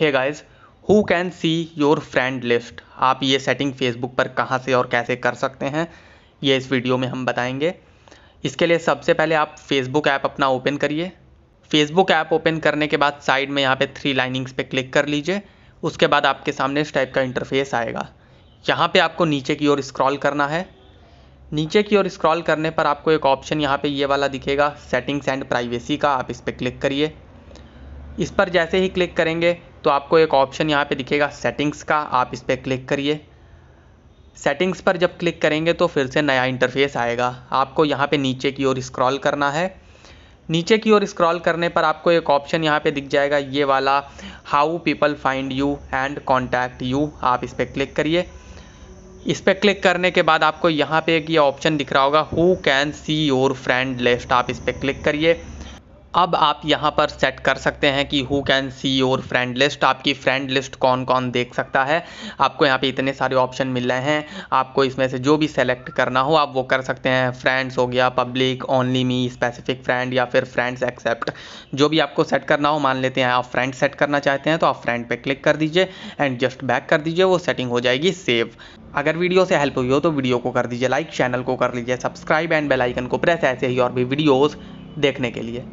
hey guys who can see your friend list आप ये setting Facebook पर कहाँ से और कैसे कर सकते हैं ये इस वीडियो में हम बताएंगे इसके लिए सबसे पहले आप फेसबुक ऐप अपना ओपन करिए फेसबुक ऐप ओपन करने के बाद साइड में यहाँ पे थ्री लाइनिंग्स पे क्लिक कर लीजिए उसके बाद आपके सामने इस टाइप का इंटरफेस आएगा यहाँ पे आपको नीचे की ओर स्क्रॉल करना है नीचे की ओर स्क्रॉल करने पर आपको एक ऑप्शन यहाँ पे ये वाला दिखेगा सेटिंग्स एंड प्राइवेसी का आप इस पर क्लिक करिए इस पर जैसे ही क्लिक करेंगे तो आपको एक ऑप्शन यहाँ पे दिखेगा सेटिंग्स का आप इस पर क्लिक करिए सेटिंग्स पर जब क्लिक करेंगे तो फिर से नया इंटरफेस आएगा आपको यहाँ पे नीचे की ओर स्क्रॉल करना है नीचे की ओर स्क्रॉल करने पर आपको एक ऑप्शन यहाँ पे दिख जाएगा ये वाला how people find you and contact you आप इस पर क्लिक करिए इस पर क्लिक करने के बाद आपको यहाँ पे एक ये ऑप्शन दिख रहा होगा who can see your friend list आप इस पर क्लिक करिए अब आप यहाँ पर सेट कर सकते हैं कि who can see your friend list आपकी फ्रेंड लिस्ट कौन कौन देख सकता है आपको यहाँ पे इतने सारे ऑप्शन मिल रहे हैं आपको इसमें से जो भी सेलेक्ट करना हो आप वो कर सकते हैं फ्रेंड्स हो गया public only me specific friend या फिर फ्रेंड्स एक्सेप्ट जो भी आपको सेट करना हो मान लेते हैं आप फ्रेंड सेट करना चाहते हैं तो आप फ्रेंड पर क्लिक कर दीजिए एंड जस्ट बैक कर दीजिए वो सेटिंग हो जाएगी सेव अगर वीडियो से हेल्प हुई हो तो वीडियो को कर दीजिए लाइक चैनल को कर लीजिए सब्सक्राइब एंड बेलाइकन को प्रेस ऐसे ही और भी वीडियोज़ देखने के लिए